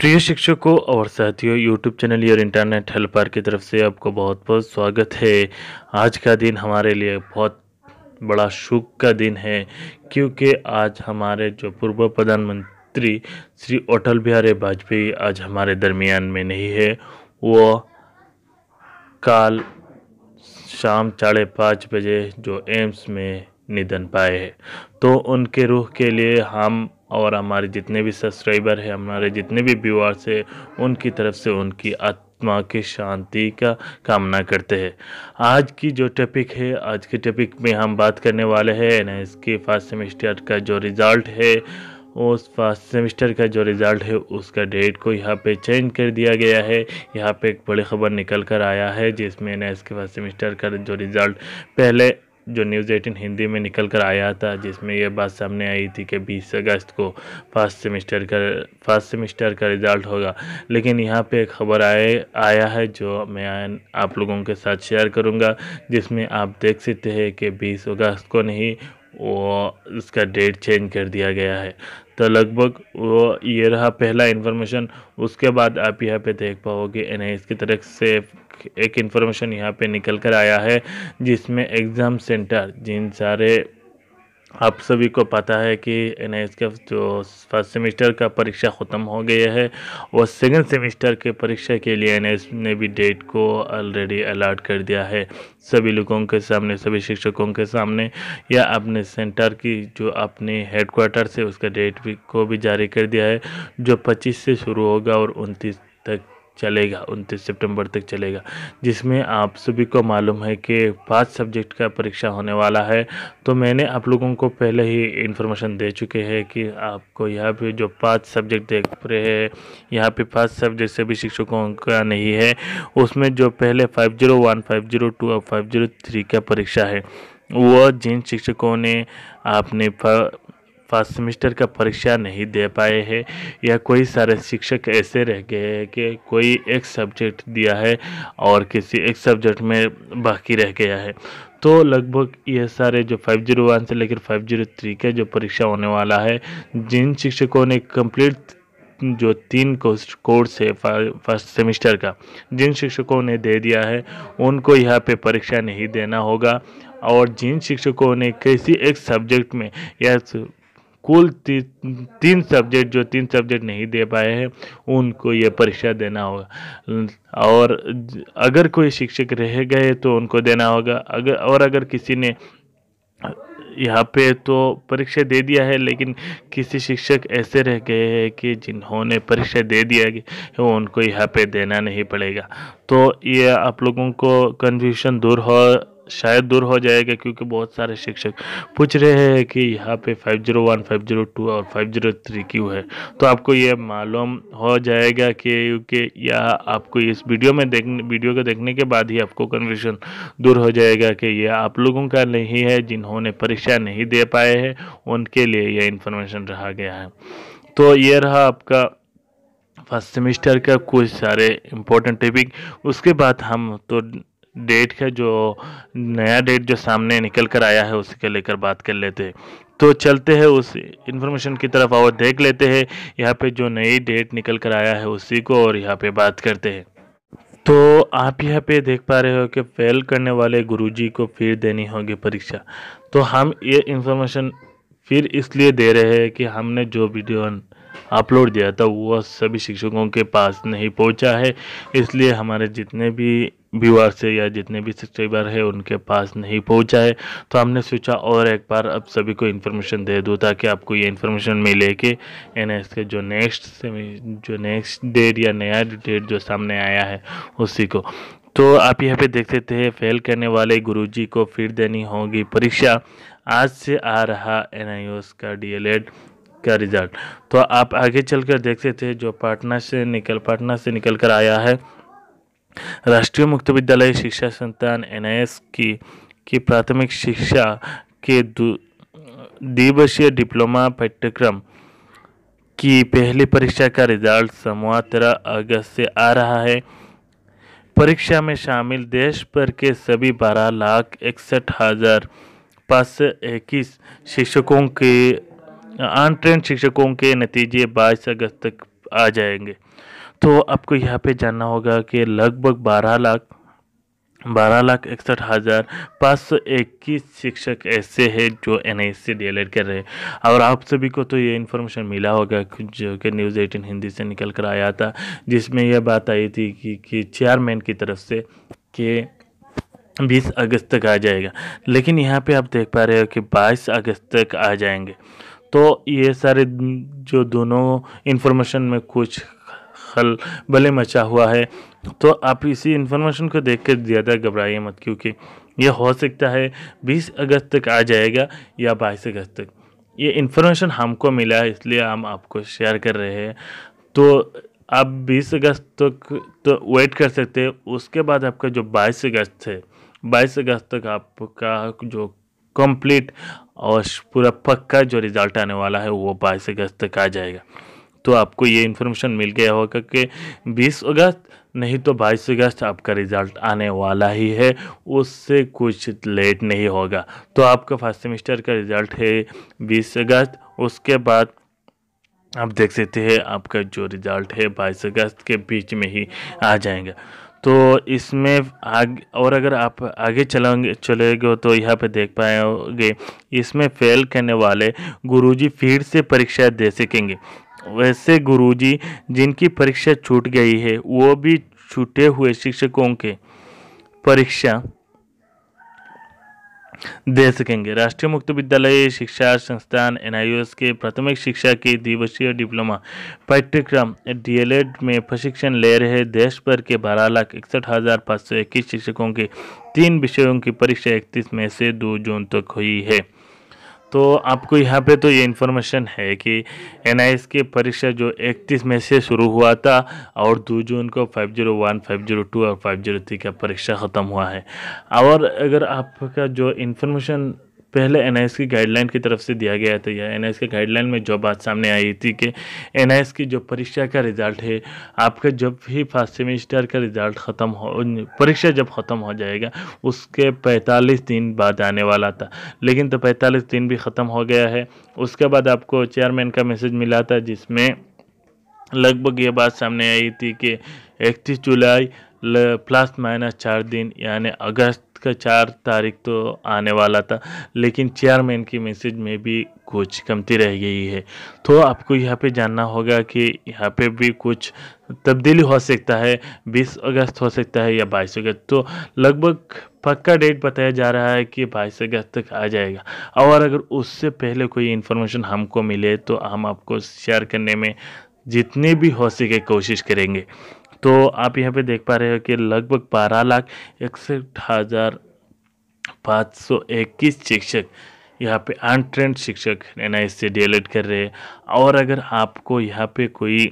प्रिय शिक्षकों और साथियों यूट्यूब चैनल और इंटरनेट हेल्पर की तरफ से आपको बहुत बहुत स्वागत है आज का दिन हमारे लिए बहुत बड़ा शुभ का दिन है क्योंकि आज हमारे जो पूर्व प्रधानमंत्री श्री अटल बिहारी वाजपेयी आज हमारे दरमियान में नहीं है वो काल शाम साढ़े पाँच बजे जो एम्स में निधन पाए तो उनके रूह के लिए हम और हमारे जितने भी सब्सक्राइबर हैं हमारे जितने भी व्यूअर्स हैं उनकी तरफ से उनकी आत्मा की शांति का कामना करते हैं आज की जो टॉपिक है आज के टॉपिक में हम बात करने वाले हैं एन के फर्स्ट सेमेस्टर का जो रिज़ल्ट है उस फर्स्ट सेमेस्टर का जो रिज़ल्ट है उसका डेट को यहाँ पे चेंज कर दिया गया है यहाँ पे एक बड़ी ख़बर निकल कर आया है जिसमें एन के फर्स्ट सेमेस्टर का जो रिज़ल्ट पहले जो न्यूज़ एटीन हिंदी में निकल कर आया था जिसमें यह बात सामने आई थी कि बीस अगस्त को फर्स्ट सेमेस्टर का फर्स्ट सेमेस्टर का रिज़ल्ट होगा लेकिन यहाँ पे खबर आए आया है जो मैं आप लोगों के साथ शेयर करूँगा जिसमें आप देख सकते हैं कि बीस अगस्त को नहीं वो उसका डेट चेंज कर दिया गया है तो लगभग वो ये रहा पहला इन्फॉर्मेशन उसके बाद आप यहाँ पे देख पाओगे एन की तरफ से एक इन्फॉर्मेशन यहाँ पे निकल कर आया है जिसमें एग्ज़ाम सेंटर जिन सारे आप सभी को पता है कि एन का जो फर्स्ट सेमेस्टर का परीक्षा ख़त्म हो गया है और सेकंड सेमेस्टर के परीक्षा के लिए एन ने भी डेट को ऑलरेडी अलाट कर दिया है सभी लोगों के सामने सभी शिक्षकों के सामने या अपने सेंटर की जो अपने हेडक्वार्टर से उसका डेट भी को भी जारी कर दिया है जो 25 से शुरू होगा और उनतीस चलेगा उनतीस सितंबर तक चलेगा जिसमें आप सभी को मालूम है कि पांच सब्जेक्ट का परीक्षा होने वाला है तो मैंने आप लोगों को पहले ही इन्फॉर्मेशन दे चुके हैं कि आपको यहाँ पे जो पांच सब्जेक्ट देख रहे हैं यहाँ पे पांच सब्जेक्ट सभी शिक्षकों का नहीं है उसमें जो पहले five zero one five zero two और फाइव जीरो थ्री का परीक्षा है वह जिन शिक्षकों ने आपने फर्स्ट सेमेस्टर का परीक्षा नहीं दे पाए हैं या कोई सारे शिक्षक ऐसे रह गए हैं कि कोई एक सब्जेक्ट दिया है और किसी एक सब्जेक्ट में बाकी रह गया है तो लगभग ये सारे जो 501 से लेकर 503 का जो परीक्षा होने वाला है जिन शिक्षकों ने कंप्लीट जो तीन कोर्स कोर्स है फर्स्ट सेमेस्टर का जिन शिक्षकों ने दे दिया है उनको यहाँ पे परीक्षा नहीं देना होगा और जिन शिक्षकों ने किसी एक सब्जेक्ट में या कुल ती, तीन सब्जेक्ट जो तीन सब्जेक्ट नहीं दे पाए हैं उनको ये परीक्षा देना होगा और अगर कोई शिक्षक रह गए तो उनको देना होगा अगर और अगर किसी ने यहाँ पे तो परीक्षा दे दिया है लेकिन किसी शिक्षक ऐसे रह गए हैं कि जिन्होंने परीक्षा दे दिया है वो उनको यहाँ पे देना नहीं पड़ेगा तो ये आप लोगों को कन्फ्यूशन दूर हो शायद दूर हो जाएगा क्योंकि बहुत सारे शिक्षक पूछ रहे हैं कि यहाँ पे 501, 502 और 503 क्यों है तो आपको ये मालूम हो जाएगा कि यह आपको इस वीडियो में देखने वीडियो को देखने के बाद ही आपको कन्फ्यूजन दूर हो जाएगा कि यह आप लोगों का नहीं है जिन्होंने परीक्षा नहीं दे पाए हैं उनके लिए यह इन्फॉर्मेशन रहा गया है तो ये रहा आपका फर्स्ट सेमिस्टर का कुछ सारे इम्पोर्टेंट टॉपिक उसके बाद हम तो डेट का जो नया डेट जो सामने निकल कर आया है उसके लेकर बात कर लेते हैं तो चलते हैं उस इन्फॉर्मेशन की तरफ और देख लेते हैं यहाँ पे जो नई डेट निकल कर आया है उसी को और यहाँ पे बात करते हैं तो आप यहाँ पे देख पा रहे हो कि फेल करने वाले गुरुजी को फिर देनी होगी परीक्षा तो हम ये इन्फॉर्मेशन फिर इसलिए दे रहे हैं कि हमने जो वीडियो अपलोड दिया था वो सभी शिक्षकों के पास नहीं पहुंचा है इसलिए हमारे जितने भी व्यूअर से या जितने भी सब्सक्राइबर है उनके पास नहीं पहुंचा है तो हमने सोचा और एक बार अब सभी को इन्फॉर्मेशन दे दूँ ताकि आपको ये इन्फॉर्मेशन मिले कि एन एस के जो नेक्स्ट जो नेक्स्ट डेट या नया डेट जो सामने आया है उसी को तो आप यहाँ पे देख सकते हैं फेल करने वाले गुरुजी को फिर देनी होगी परीक्षा आज से आ रहा एन का डी का रिज़ल्ट तो आप आगे चलकर देख सकते हैं जो पाटना से निकल पटना से निकल कर आया है राष्ट्रीय मुक्त विद्यालय शिक्षा संस्थान एन की की प्राथमिक शिक्षा के द्विवर्षीय डिप्लोमा पाठ्यक्रम की पहली परीक्षा का रिजल्ट समूह तेरह अगस्त से आ रहा है परीक्षा में शामिल देश भर के सभी बारह लाख इकसठ हज़ार पाँच सौ इक्कीस शिक्षकों के अनट्रेंड शिक्षकों के नतीजे बाईस अगस्त तक आ जाएंगे तो आपको यहाँ पे जानना होगा कि लगभग बारह लाख बारह लाख इकसठ हज़ार पाँच सौ इक्कीस शिक्षक ऐसे हैं जो N S C D L Ed कर रहे हैं और आप सभी को तो ये इन्फॉर्मेशन मिला होगा जो कि न्यूज़ एटीन हिंदी से निकल कर आया था जिसमें यह बात आई थी कि, कि चेयरमैन की तरफ से कि बीस अगस्त तक आ जाएगा लेकिन यहाँ पे आप देख पा रहे हो कि बाईस अगस्त तक आ जाएंगे तो ये सारे जो दोनों इन्फॉर्मेशन में कुछ खल भले मचा हुआ है तो आप इसी इन्फॉर्मेशन को देख कर ज़्यादा घबराइए मत क्योंकि यह हो सकता है 20 अगस्त तक आ जाएगा या 22 अगस्त तक ये इन्फॉर्मेशन हमको मिला है इसलिए हम आपको शेयर कर रहे हैं तो आप 20 अगस्त तक तो वेट कर सकते हैं उसके बाद आपका जो 22 अगस्त है 22 अगस्त तक आपका जो कंप्लीट और पूरा पक्का जो रिज़ल्ट आने वाला है वो 22 अगस्त तक आ जाएगा तो आपको ये इन्फॉर्मेशन मिल गया होगा कि 20 अगस्त नहीं तो 22 अगस्त आपका रिज़ल्ट आने वाला ही है उससे कुछ लेट नहीं होगा तो आपका फर्स्ट सेमिस्टर का रिज़ल्ट है 20 अगस्त उसके बाद आप देख सकते हैं आपका जो रिज़ल्ट है बाईस अगस्त के बीच में ही आ जाएगा तो इसमें आग और अगर आप आगे चलाएंगे चले गए तो यहाँ पे देख पाएंगे इसमें फेल करने वाले गुरुजी फिर से परीक्षा दे सकेंगे वैसे गुरुजी जिनकी परीक्षा छूट गई है वो भी छूटे हुए शिक्षकों के परीक्षा दे सकेंगे राष्ट्रीय मुक्त विद्यालय शिक्षा संस्थान एन के प्राथमिक शिक्षा के दिवसीय डिप्लोमा पाठ्यक्रम डीएलएड में प्रशिक्षण ले रहे देश भर के बारह लाख इकसठ हज़ार पाँच सौ इक्कीस शिक्षकों के तीन विषयों की परीक्षा इकतीस मई से दो जून तक हुई है तो आपको यहाँ पे तो ये इन्फॉर्मेशन है कि एन आई एस की परीक्षा जो 31 मई से शुरू हुआ था और दो जून को 501, 502 और 503 का परीक्षा ख़त्म हुआ है और अगर आपका जो इन्फॉर्मेशन पहले एन की गाइडलाइन की तरफ से दिया गया था या एन की गाइडलाइन में जो बात सामने आई थी कि एन की जो परीक्षा का रिज़ल्ट है आपका जब भी फर्स्ट सेमेस्टर का रिज़ल्ट ख़त्म हो परीक्षा जब ख़त्म हो जाएगा उसके 45 दिन बाद आने वाला था लेकिन तो 45 दिन भी ख़त्म हो गया है उसके बाद आपको चेयरमैन का मैसेज मिला था जिसमें लगभग ये बात सामने आई थी कि इकतीस जुलाई प्लस माइनस चार दिन यानी अगस्त का चार तारीख तो आने वाला था लेकिन चेयरमैन की मैसेज में भी कुछ कमती रह गई है तो आपको यहाँ पे जानना होगा कि यहाँ पे भी कुछ तब्दीली हो सकता है 20 अगस्त हो सकता है या 22 अगस्त तो लगभग पक्का डेट बताया जा रहा है कि 22 अगस्त तक आ जाएगा और अगर उससे पहले कोई इन्फॉर्मेशन हमको मिले तो हम आपको शेयर करने में जितने भी हो सके कोशिश करेंगे तो आप यहाँ पे देख पा रहे हो कि लगभग बारह लाख इकसठ हज़ार पाँच सौ इक्कीस शिक्षक यहाँ पे अनट्रेंड शिक्षक एन आई से डी कर रहे हैं और अगर आपको यहाँ पे कोई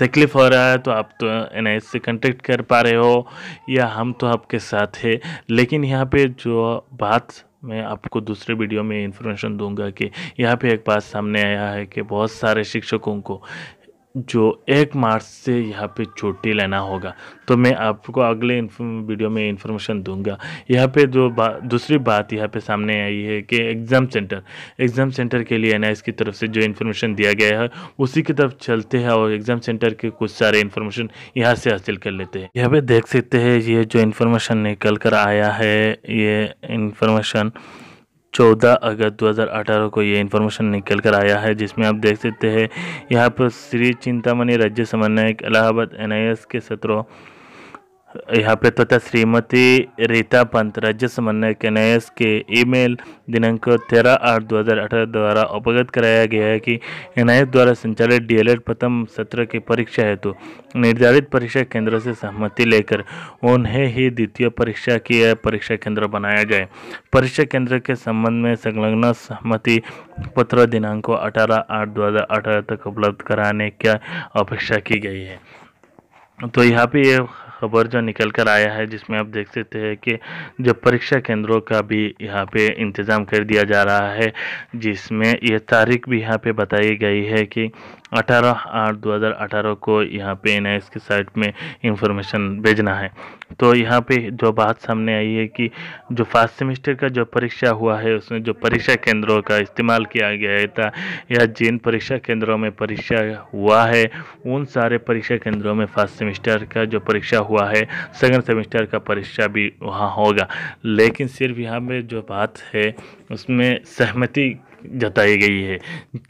तकलीफ़ हो रहा है तो आप तो एन आई से कंटेक्ट कर पा रहे हो या हम तो आपके साथ है लेकिन यहाँ पे जो बात मैं आपको दूसरे वीडियो में इन्फॉर्मेशन दूंगा कि यहाँ पे एक बात सामने आया है कि बहुत सारे शिक्षकों को जो एक मार्च से यहाँ पे छुट्टी लेना होगा तो मैं आपको अगले वीडियो में इन्फॉर्मेशन दूंगा यहाँ पे जो बा, दूसरी बात यहाँ पे सामने आई है कि एग्ज़ाम सेंटर एग्ज़ाम सेंटर के लिए एन की तरफ से जो इन्फॉर्मेशन दिया गया है उसी की तरफ चलते हैं और एग्ज़ाम सेंटर के कुछ सारे इन्फॉर्मेशन यहाँ से हासिल कर लेते हैं यहाँ पर देख सकते हैं ये जो इन्फॉर्मेशन निकल कर आया है ये इन्फॉर्मेशन चौदह अगस्त 2018 को ये इन्फॉर्मेशन निकल कर आया है जिसमें आप देख सकते हैं यहाँ पर श्री चिंतामणि राज्य समन्वयक इलाहाबाद एन के सत्रों यहाँ पे था श्रीमती रीता पंत राज्य समन्वय नएस के ईमेल दिनांक तेरह आठ दो हज़ार अठारह द्वारा अवगत कराया गया है कि एन द्वारा संचालित डीएलएड प्रथम सत्र की परीक्षा हेतु तो निर्धारित परीक्षा केंद्र से सहमति लेकर उन्हें ही द्वितीय परीक्षा की परीक्षा केंद्र बनाया जाए परीक्षा केंद्र के संबंध में संलग्न सहमति पत्र दिनांक अठारह आठ दो हज़ार अठारह तक उपलब्ध कराने की अपेक्षा की गई है तो यहाँ पे ये खबर जो निकल कर आया है जिसमें आप देख सकते हैं कि जो परीक्षा केंद्रों का भी यहाँ पे इंतज़ाम कर दिया जा रहा है जिसमें यह तारीख भी यहाँ पे बताई गई है कि अठारह आठ दो हज़ार अठारह को यहाँ पे एन की साइट में इंफॉर्मेशन भेजना है तो यहाँ पे जो बात सामने आई है कि जो फर्स्ट सेमेस्टर का जो परीक्षा हुआ है उसमें जो परीक्षा केंद्रों का इस्तेमाल किया गया था या जिन परीक्षा केंद्रों में परीक्षा हुआ है उन सारे परीक्षा केंद्रों में फर्स्ट सेमेस्टर का जो परीक्षा हुआ है सेकेंड सेमेस्टर का परीक्षा भी वहाँ होगा लेकिन सिर्फ यहाँ पर जो बात है उसमें सहमति जताई गई है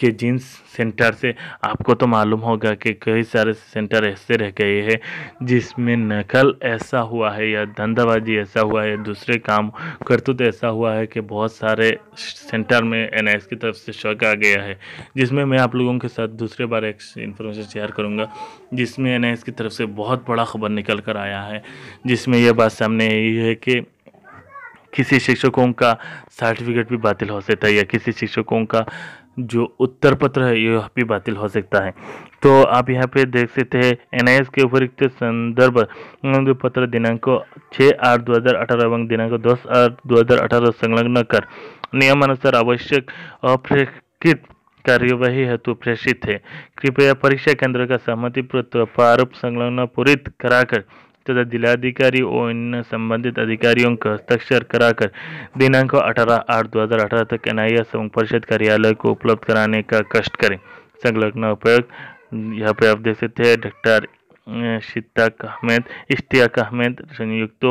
कि जिन सेंटर से आपको तो मालूम होगा कि कई सारे सेंटर ऐसे रह गए हैं जिसमें नकल ऐसा हुआ है या धंधाबाजी ऐसा हुआ है दूसरे काम करतूत ऐसा हुआ है कि बहुत सारे सेंटर में एन की तरफ से शक आ गया है जिसमें मैं आप लोगों के साथ दूसरे बार एक इन्फॉर्मेशन शेयर करूँगा जिसमें एन की तरफ से बहुत बड़ा खबर निकल कर आया है जिसमें यह बात सामने आई है कि किसी शिक्षकों का सर्टिफिकेट भी बातिल हो सकता है या किसी शिक्षकों का जो उत्तर पत्र है यह भी बातिल हो सकता है तो आप यहाँ पे देख सकते हैं एन के उपयुक्त संदर्भ पत्र दिनांक छः आठ दो हज़ार अठारह एवं दिनांक दस आठ दो हज़ार अठारह संलग्न कर नियमानुसार आवश्यक अप्रेक्षित कार्यवाही हेतु प्रेषित है कृपया परीक्षा केंद्र का सहमति पत्र प्रारूप संलग्न पूरित कराकर तथा तो जिलाधिकारी और इन संबंधित अधिकारियों का हस्ताक्षर कराकर दिनांक अठारह आठ दो हज़ार अठारह तक एनआईए संघ परिषद कार्यालय को उपलब्ध कराने का कष्ट करें संलग्न उपयोग यहाँ पे आप देख सकते हैं डॉक्टर शिताक अहमद इश्तियाक अहमद संयुक्त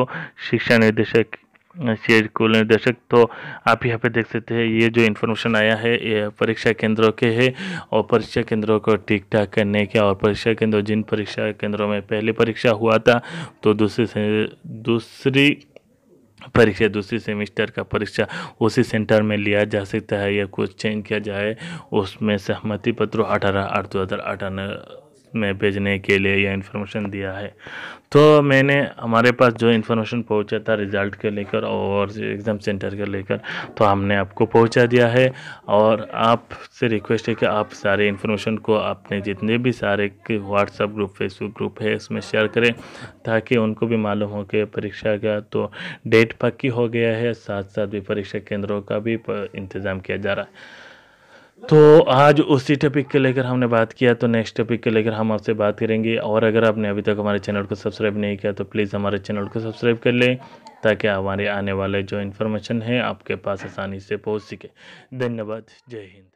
शिक्षा निदेशक शेयर कुल निर्देशक तो आप यहाँ पे देख सकते हैं ये जो इन्फॉर्मेशन आया है ये परीक्षा केंद्रों के है और परीक्षा केंद्रों को ठीक ठाक करने के और परीक्षा केंद्र जिन परीक्षा केंद्रों में पहली परीक्षा हुआ था तो दूसरी से दूसरी परीक्षा दूसरी सेमेस्टर का परीक्षा उसी सेंटर में लिया जा सकता है या कुछ चेंज किया जाए उसमें सहमति पत्र अठारह आठ दो हज़ार अठारह में भेजने के लिए यह इन्फॉर्मेशन दिया है तो मैंने हमारे पास जो इन्फॉर्मेशन पहुंचा था रिज़ल्ट के लेकर और एग्ज़ाम सेंटर के लेकर तो हमने आपको पहुंचा दिया है और आपसे रिक्वेस्ट है कि आप सारे इन्फॉर्मेशन को अपने जितने भी सारे व्हाट्सअप ग्रुप फेसबुक ग्रुप है उसमें शेयर करें ताकि उनको भी मालूम हो कि परीक्षा का तो डेट पक्की हो गया है साथ साथ भी परीक्षा केंद्रों का भी इंतज़ाम किया जा रहा है तो आज उसी टॉपिक के लेकर हमने बात किया तो नेक्स्ट टॉपिक के लेकर हम आपसे बात करेंगे और अगर आपने अभी तक हमारे चैनल को सब्सक्राइब नहीं किया तो प्लीज़ हमारे चैनल को सब्सक्राइब कर लें ताकि हमारे आने वाले जो इन्फॉर्मेशन है आपके पास आसानी से पहुँच सके धन्यवाद जय हिंद